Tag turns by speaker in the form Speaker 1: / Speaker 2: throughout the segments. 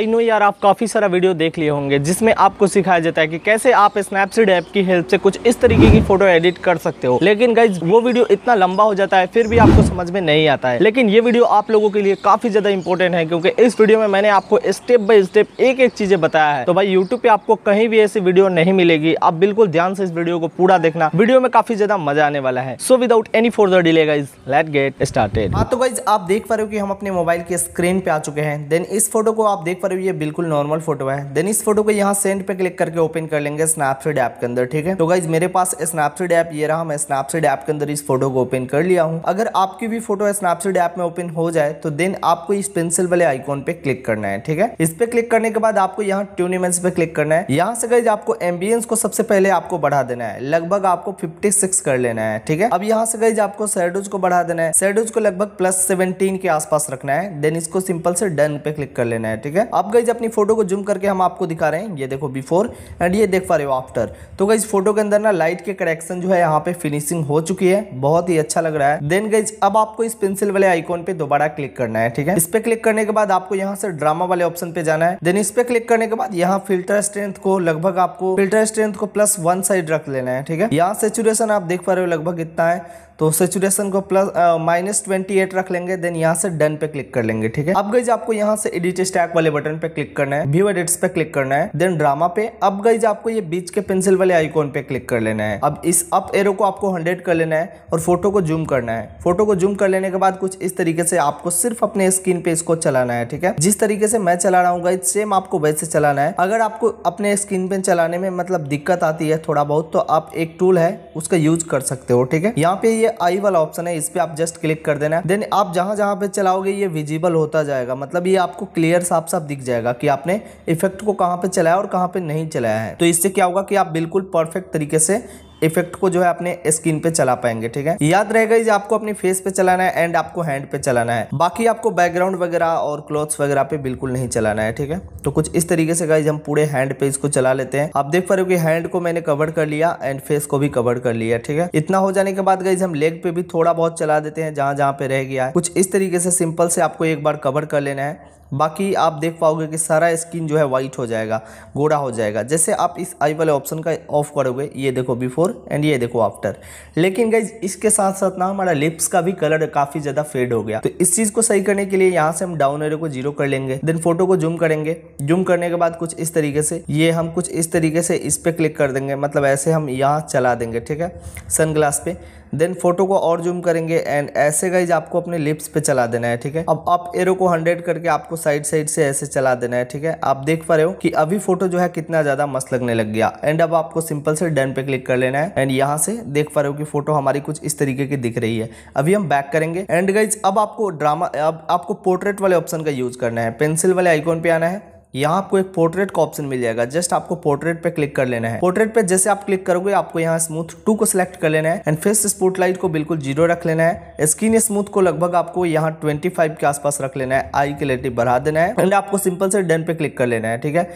Speaker 1: I know यार आप काफ़ी सारा वीडियो देख लिए होंगे जिसमें आपको सिखाया जाता है कि कैसे आप स्नैपसीड ऐप की हेल्प से कुछ इस तरीके की फोटो एडिट कर सकते हो लेकिन गाइज वो वीडियो इतना लंबा हो जाता है फिर भी आपको समझ में नहीं आता है लेकिन ये वीडियो आप लोगों के लिए काफ़ी ज़्यादा इंपॉर्टेंट है क्योंकि इस वीडियो में मैंने आपको स्टेप बाई स्टेप एक एक चीज़ें बताया है तो भाई यूट्यूब पे आपको कहीं भी ऐसी वीडियो नहीं मिलेगी आप बिल्कुल ध्यान से इस वीडियो को पूरा देखना वीडियो में काफ़ी ज़्यादा मजा आने वाला है so without any for delay guys let get started हाँ तो गाइज आप देख पा रहे हो कि हम अपने मोबाइल के स्क्रीन पे आ चुके हैं देन इस फोटो को आप देख पा पर ये बिल्कुल नॉर्मल फोटो है देन इस फोटो को यहाँ सेंड पे क्लिक करके ओपन कर लेंगे स्नैपसीड ऐप के अंदर ठीक है तो गाइज मेरे पास स्नैपसीड ऐप ये रहा मैं स्नैपसीड ऐप के अंदर इस फोटो को ओपन कर लिया हूँ अगर आपकी भी फोटो स्नैपसीड ऐप में ओपन हो जाए तो देन आपको इस पेंसिल वाले आइकॉन पे क्लिक करना है ठीक है इस पे क्लिक करने के बाद आपको यहाँ ट्यून पे क्लिक करना है यहाँ से गाइज आपको एम्बियंस को सबसे पहले आपको बढ़ा देना है लगभग आपको फिफ्टी कर लेना है ठीक है अब यहाँ से गाइज आपको सैडोज को बढ़ा देना है सैडोज को लगभग प्लस सेवनटीन के आसपास रखना है देन इसको सिंपल से डन पे क्लिक कर लेना है ठीक है अब गई अपनी फोटो को जूम करके हम आपको दिखा रहे हैं ये देखो बिफोर एंड ये देख पा रहे हो आफ्टर तो गई फोटो के अंदर ना लाइट के करेक्शन जो है यहाँ पे फिनिशिंग हो चुकी है बहुत ही अच्छा लग रहा है देन गई अब आपको इस पेंसिल वाले आइकॉन पे दोबारा क्लिक करना है ठीक है इस पे क्लिक करने के बाद आपको यहाँ से ड्रामा वाले ऑप्शन पे जाना है देन इस पे क्लिक करने के बाद यहाँ फिल्टर स्ट्रेंथ को लगभग आपको फिल्टर स्ट्रेंथ को प्लस वन साइड रख लेना है ठीक है यहाँ सेचुरेशन आप देख पा रहे हो लगभग इतना है तो सेचुरेशन को प्लस माइनस ट्वेंटी एट रख लेंगे देन यहाँ से डन पे क्लिक कर लेंगे ठीक है अब गई आपको यहाँ से एडिट स्टैक वाले बटन पे क्लिक करना है व्यू एडिट्स पे क्लिक करना है देन ड्रामा पे अब गाइज आपको ये बीच के पेंसिल वाले आइकॉन पे क्लिक कर लेना है अब इस अप एरो को आपको हंड्रेड कर लेना है और फोटो को जूम करना है फोटो को जूम कर लेने के बाद कुछ इस तरीके से आपको सिर्फ अपने स्क्रीन पे इसको चलाना है ठीक है जिस तरीके से मैं चला रहा हूँ गाइज सेम आपको वैसे चलाना है अगर आपको अपने स्क्रीन पे चलाने में मतलब दिक्कत आती है थोड़ा बहुत तो आप एक टूल है उसका यूज कर सकते हो ठीक है यहाँ पे ये आई वाला ऑप्शन है इस पे आप जस्ट क्लिक कर देना है देन आप जहां जहां पे चलाओगे ये विजिबल होता जाएगा मतलब ये आपको क्लियर साफ साफ दिख जाएगा कि आपने इफेक्ट को कहाँ पे चलाया और कहाँ पे नहीं चलाया है तो इससे क्या होगा कि आप बिल्कुल परफेक्ट तरीके से इफेक्ट को जो है अपने स्किन पे चला पाएंगे ठीक है याद रहेगा इस आपको अपने फेस पे चलाना है एंड आपको हैंड पे चलाना है बाकी आपको बैकग्राउंड वगैरह और क्लोथ्स वगैरह पे बिल्कुल नहीं चलाना है ठीक है तो कुछ इस तरीके से गाइज हम पूरे हैंड पे इसको चला लेते हैं आप देख पा रहे हो कि हैंड को मैंने कवर कर लिया एंड फेस को भी कवर कर लिया ठीक है इतना हो जाने के बाद गाइज हम लेग पे भी थोड़ा बहुत चला देते हैं जहां जहां पे रह गया है कुछ इस तरीके से सिंपल से आपको एक बार कवर कर लेना है बाकी आप देख पाओगे कि सारा स्किन जो है वाइट हो जाएगा गोरा हो जाएगा जैसे आप इस आई वाले ऑप्शन का ऑफ करोगे ये देखो बिफोर एंड ये देखो आफ्टर लेकिन गई इसके साथ साथ ना हमारा लिप्स का भी कलर काफ़ी ज़्यादा फेड हो गया तो इस चीज़ को सही करने के लिए यहाँ से हम डाउन एरो को जीरो कर लेंगे देन फोटो को जूम करेंगे जूम करने के बाद कुछ इस तरीके से ये हम कुछ इस तरीके से इस पर क्लिक कर देंगे मतलब ऐसे हम यहाँ चला देंगे ठीक है सनग्लास पे देन फोटो को और जूम करेंगे एंड ऐसे गाइज आपको अपने लिप्स पे चला देना है ठीक है अब आप एरो को हंड्रेड करके आपको साइड साइड से ऐसे चला देना है ठीक है आप देख पा रहे हो कि अभी फोटो जो है कितना ज्यादा मस्त लगने लग गया एंड अब आपको सिंपल से डन पे क्लिक कर लेना है एंड यहाँ से देख पा रहे हो कि फोटो हमारी कुछ इस तरीके की दिख रही है अभी हम बैक करेंगे एंड गाइज अब आपको ड्रामा अब आपको पोर्ट्रेट वाले ऑप्शन का यूज करना है पेंसिल वाले आइकॉन पे आना है यहाँ आपको एक पोर्ट्रेट का ऑप्शन मिल जाएगा जस्ट आपको पोर्ट्रेट पे क्लिक कर लेना है पोर्ट्रेट पे जैसे आप क्लिक करोगे आपको यहाँ स्मूथ टू को सिलेक्ट कर लेना है एंड फेस लाइट को बिल्कुल जीरो रख लेना है स्किन स्मूथ को लगभग आपको यहाँ ट्वेंटी फाइव के आसपास रख लेना है आई क्लियरिटी बढ़ा देना है एंड आपको सिंपल से डन पे क्लिक कर लेना है ठीक है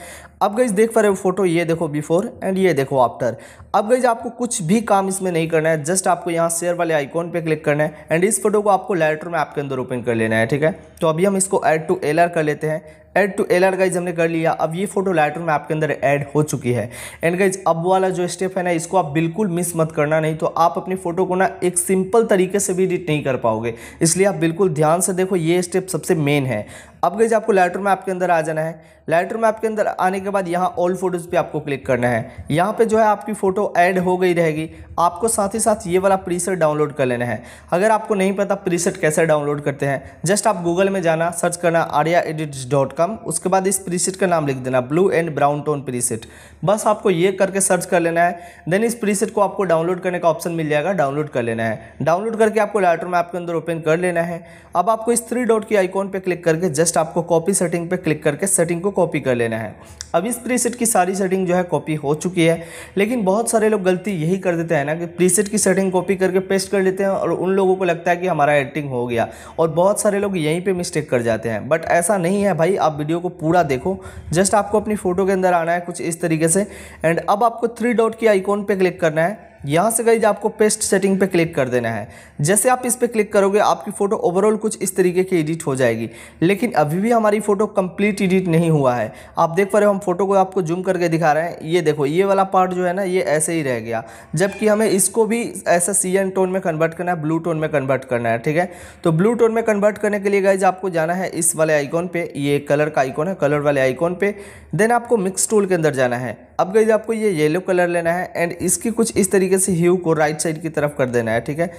Speaker 1: अब गई देख पा रहे हो फोटो ये देखो बिफोर एंड ये देखो आफ्टर अब गई आपको कुछ भी काम इसमें नहीं करना है जस्ट आपको यहाँ शेयर वाले आइकॉन पे क्लिक करना है एंड इस फोटो को आपको लाइटर में आपके अंदर ओपन कर लेना है ठीक है तो अभी हम इसको एड टू एल कर लेते हैं add to L R guys हमने कर लिया अब ये फोटो लाइट में आपके अंदर ऐड हो चुकी है एंड गाइज अब वाला जो स्टेप है ना इसको आप बिल्कुल मिस मत करना नहीं तो आप अपनी फोटो को ना एक सिंपल तरीके से भी एडिट नहीं कर पाओगे इसलिए आप बिल्कुल ध्यान से देखो ये स्टेप सबसे मेन है अब गई आपको लाइटर में आपके अंदर आ जाना है लाइटर में आपके अंदर आने के बाद यहाँ ऑल फोटोज़ पे आपको क्लिक करना है यहाँ पे जो है आपकी फ़ोटो ऐड हो गई रहेगी आपको साथ ही साथ ये वाला प्रीसेट डाउनलोड कर लेना है अगर आपको नहीं पता प्रीसेट कैसे डाउनलोड करते हैं जस्ट आप गूगल में जाना सर्च करना आर्या एडिट्स डॉट कॉम कम उसके बाद इस प्रीसेट का नाम लिख देना blue and brown tone preset बस आपको ये करके सर्च कर लेना है देन इस प्रीसेट को आपको डाउनलोड करने का ऑप्शन मिल जाएगा डाउनलोड कर लेना है डाउनलोड करके आपको लाइटर मैप के अंदर ओपन कर लेना है अब आपको इस थ्री डॉट की आइकॉन पर क्लिक करके जस्ट आपको कॉपी सेटिंग पर क्लिक करके सेटिंग को कॉपी कर लेना है अब इस प्रीसेट की सारी सेटिंग जो है कॉपी हो चुकी है लेकिन बहुत सारे लोग गलती यही कर देते हैं ना कि प्रीसेट की सेटिंग कॉपी करके पेस्ट कर लेते हैं और उन लोगों को लगता है कि हमारा एडिटिंग हो गया और बहुत सारे लोग यहीं पर मिस्टेक कर जाते हैं बट ऐसा नहीं है भाई आप वीडियो को पूरा देखो जस्ट आपको अपनी फ़ोटो के अंदर आना है कुछ इस तरीके से एंड अब आपको थ्री डॉट की आइकॉन पर क्लिक करना है यहाँ से गई आपको पेस्ट सेटिंग पे क्लिक कर देना है जैसे आप इस पर क्लिक करोगे आपकी फ़ोटो ओवरऑल कुछ इस तरीके की एडिट हो जाएगी लेकिन अभी भी हमारी फ़ोटो कंप्लीट एडिट नहीं हुआ है आप देख पा रहे हो हम फोटो को आपको जूम करके दिखा रहे हैं ये देखो ये वाला पार्ट जो है ना ये ऐसे ही रह गया जबकि हमें इसको भी ऐसा सी एन टोन में कन्वर्ट करना है ब्लू टोन में कन्वर्ट करना है ठीक है तो ब्लू टोन में कन्वर्ट करने के लिए गए आपको जाना है इस वाले आइकॉन पर ये कलर का आइकॉन है कलर वाले आइकॉन पे देन आपको मिक्स टूल के अंदर जाना है अब गई आपको ये येलो कलर लेना है एंड इसकी कुछ इस तरीके से ह्यू को राइट साइड की तरफ कर देना है ठीक है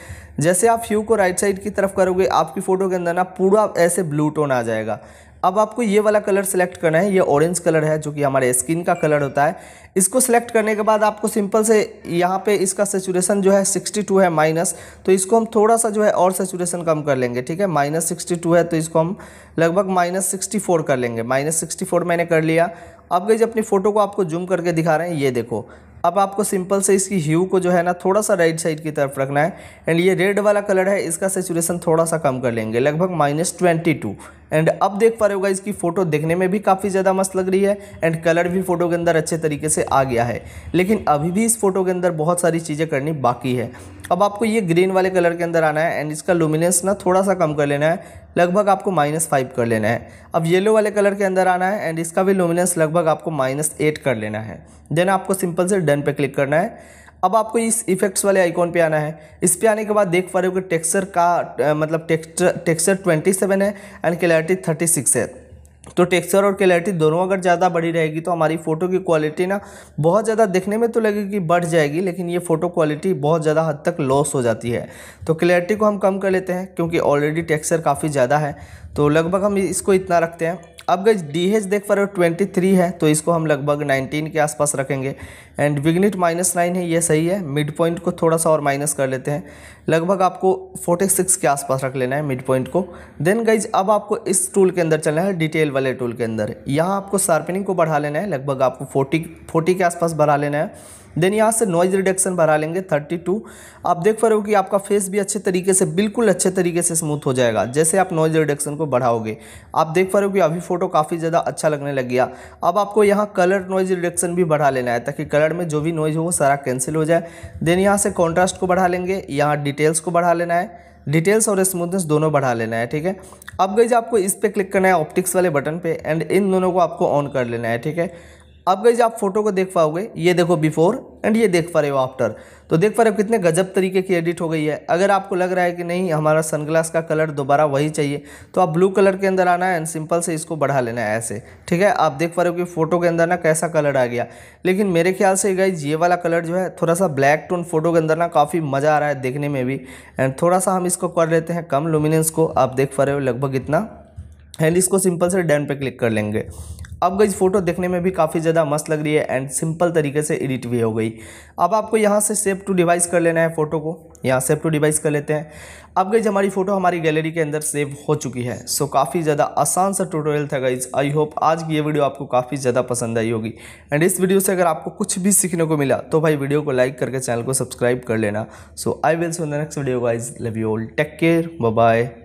Speaker 1: जैसे आप ह्यू को राइट साइड की तरफ करोगे आपकी फ़ोटो के अंदर ना पूरा ऐसे ब्लू टोन आ जाएगा अब आपको ये वाला कलर सेलेक्ट करना है ये ऑरेंज कलर है जो कि हमारे स्किन का कलर होता है इसको सेलेक्ट करने के बाद आपको सिंपल से यहाँ पे इसका सेचुरेशन जो है 62 है माइनस तो इसको हम थोड़ा सा जो है और सेचुरेशन कम कर लेंगे ठीक है माइनस सिक्सटी है तो इसको हम लगभग माइनस सिक्सटी कर लेंगे माइनस सिक्सटी मैंने कर लिया अब गई अपनी फ़ोटो को आपको जूम करके दिखा रहे हैं ये देखो अब आपको सिंपल से इसकी ह्यू को जो है ना थोड़ा सा राइट साइड की तरफ रखना है एंड ये रेड वाला कलर है इसका सेचुरेशन थोड़ा सा कम कर लेंगे लगभग माइनस ट्वेंटी टू एंड अब देख पा रहे होगा इसकी फ़ोटो देखने में भी काफ़ी ज़्यादा मस्त लग रही है एंड कलर भी फ़ोटो के अंदर अच्छे तरीके से आ गया है लेकिन अभी भी इस फोटो के अंदर बहुत सारी चीज़ें करनी बाकी है अब आपको ये ग्रीन वाले कलर के अंदर आना है एंड इसका लुमिनेंस ना थोड़ा सा कम कर लेना है लगभग आपको माइनस फाइव कर लेना है अब येलो वाले कलर के अंदर आना है एंड इसका भी लुमिनेंस लगभग आपको माइनस एट कर लेना है देन आपको सिंपल से डन पे क्लिक करना है अब आपको इस इफेक्ट्स वाले आइकॉन पे आना है इस पे आने के बाद देख पा रहे हो कि टेक्सचर का मतलब टेक्सचर टेक्सचर ट्वेंटी सेवन है एंड क्लैरिटी थर्टी सिक्स है तो टेक्सचर और क्लैरिटी दोनों अगर ज़्यादा बढ़ी रहेगी तो हमारी फ़ोटो की क्वालिटी ना बहुत ज़्यादा देखने में तो लगेगी बढ़ जाएगी लेकिन ये फ़ोटो क्वालिटी बहुत ज़्यादा हद तक लॉस हो जाती है तो क्लैरिटी को हम कम कर लेते हैं क्योंकि ऑलरेडी टेक्सचर काफ़ी ज़्यादा है तो लगभग हम इसको इतना रखते हैं अब गई डी एच देख पा रहे हो ट्वेंटी थ्री है तो इसको हम लगभग नाइनटीन के आसपास रखेंगे एंड विग्निट माइनस नाइन है ये सही है मिड पॉइंट को थोड़ा सा और माइनस कर लेते हैं लगभग आपको फोर्टी सिक्स के आसपास रख लेना है मिड पॉइंट को देन गईज अब आपको इस टूल के अंदर चलना है डिटेल वाले टूल के अंदर यहाँ आपको शार्पनिंग को बढ़ा लेना है लगभग आपको फोर्टी फोर्टी के आसपास बढ़ा लेना है देन यहाँ से नॉइज़ रिडक्शन बढ़ा लेंगे थर्टी टू आप देख पा रहे हो कि आपका फेस भी अच्छे तरीके से बिल्कुल अच्छे तरीके से स्मूथ हो जाएगा जैसे आप नॉइज़ रिडक्शन को बढ़ाओगे आप देख पा रहे हो कि अभी फ़ोटो काफ़ी ज़्यादा अच्छा लगने लग गया अब आपको यहाँ कलर नॉइज़ रिडक्शन भी बढ़ा लेना है ताकि कलर में जो भी नॉइज़ हो वो सारा कैंसिल हो जाए देन यहाँ से कॉन्ट्रास्ट को बढ़ा लेंगे यहाँ डिटेल्स को बढ़ा लेना है डिटेल्स और स्मूथनेस दोनों बढ़ा लेना है ठीक है अब गई आपको इस पर क्लिक करना है ऑप्टिक्स वाले बटन पर एंड इन दोनों को आपको ऑन कर लेना है ठीक है अब गई आप फोटो को देख पाओगे ये देखो बिफोर एंड ये देख पा रहे हो आफ्टर तो देख पा रहे हो कितने गजब तरीके की एडिट हो गई है अगर आपको लग रहा है कि नहीं हमारा सनग्लास का कलर दोबारा वही चाहिए तो आप ब्लू कलर के अंदर आना है एंड सिंपल से इसको बढ़ा लेना है ऐसे ठीक है आप देख पा रहे हो कि फ़ोटो के अंदर ना कैसा कलर आ गया लेकिन मेरे ख्याल से गई ये वाला कलर जो है थोड़ा सा ब्लैक टोन फोटो के अंदर ना काफ़ी मज़ा आ रहा है देखने में भी एंड थोड़ा सा हम इसको कर लेते हैं कम लुमिनेंस को आप देख पा रहे हो लगभग इतना एंड इसको सिंपल से डन पे क्लिक कर लेंगे अब गई फ़ोटो देखने में भी काफ़ी ज़्यादा मस्त लग रही है एंड सिंपल तरीके से एडिट भी हो गई अब आपको यहाँ से सेव टू डिवाइस कर लेना है फ़ोटो को यहाँ सेव टू डिवाइस कर लेते हैं अब गई हमारी फ़ोटो हमारी गैलरी के अंदर सेव हो चुकी है सो काफ़ी ज़्यादा आसान सा ट्यूटोरियल था गाइज आई होप आज की ये वीडियो आपको काफ़ी ज़्यादा पसंद आई होगी एंड इस वीडियो से अगर आपको कुछ भी सीखने को मिला तो भाई वीडियो को लाइक करके चैनल को सब्सक्राइब कर लेना so I will so the next video guys love you all take care bye